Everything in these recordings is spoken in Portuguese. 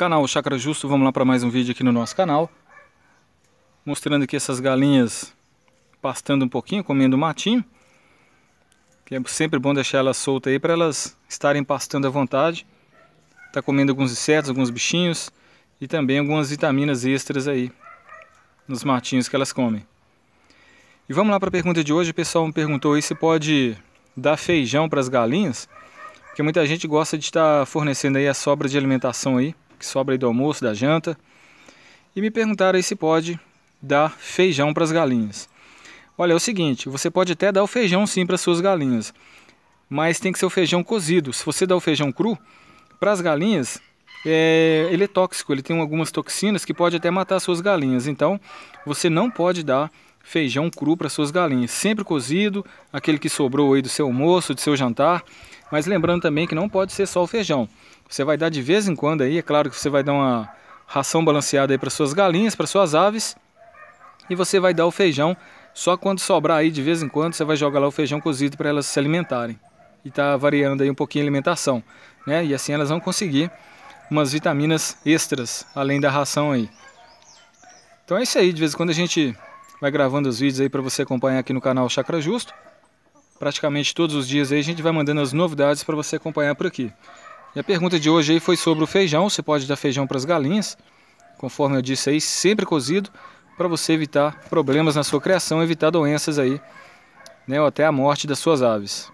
canal Chakra Justo, vamos lá para mais um vídeo aqui no nosso canal. Mostrando aqui essas galinhas pastando um pouquinho, comendo matinho. Que é sempre bom deixar elas soltas aí para elas estarem pastando à vontade. Tá comendo alguns insetos, alguns bichinhos e também algumas vitaminas extras aí nos matinhos que elas comem. E vamos lá para a pergunta de hoje. O pessoal me perguntou aí se pode dar feijão para as galinhas, porque muita gente gosta de estar tá fornecendo aí a sobra de alimentação aí que sobra aí do almoço, da janta, e me perguntaram aí se pode dar feijão para as galinhas. Olha, é o seguinte, você pode até dar o feijão sim para suas galinhas, mas tem que ser o feijão cozido. Se você dá o feijão cru, para as galinhas, é, ele é tóxico, ele tem algumas toxinas que pode até matar suas galinhas. Então, você não pode dar feijão cru para suas galinhas. Sempre cozido, aquele que sobrou aí do seu almoço, do seu jantar. Mas lembrando também que não pode ser só o feijão. Você vai dar de vez em quando aí, é claro que você vai dar uma ração balanceada aí para suas galinhas, para suas aves. E você vai dar o feijão só quando sobrar aí de vez em quando, você vai jogar lá o feijão cozido para elas se alimentarem. E tá variando aí um pouquinho a alimentação, né? E assim elas vão conseguir umas vitaminas extras além da ração aí. Então é isso aí, de vez em quando a gente vai gravando os vídeos aí para você acompanhar aqui no canal Chakra Justo. Praticamente todos os dias aí a gente vai mandando as novidades para você acompanhar por aqui. E a pergunta de hoje aí foi sobre o feijão. Você pode dar feijão para as galinhas, conforme eu disse aí, sempre cozido, para você evitar problemas na sua criação, evitar doenças aí, né, ou até a morte das suas aves.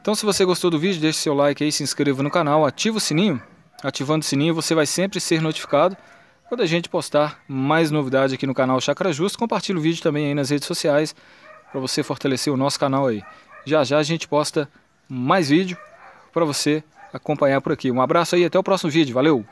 Então, se você gostou do vídeo, deixe seu like aí, se inscreva no canal, ativa o sininho. Ativando o sininho, você vai sempre ser notificado quando a gente postar mais novidade aqui no canal Chacra Justo. Compartilhe o vídeo também aí nas redes sociais para você fortalecer o nosso canal aí. Já já a gente posta mais vídeo para você acompanhar por aqui. Um abraço aí, até o próximo vídeo. Valeu!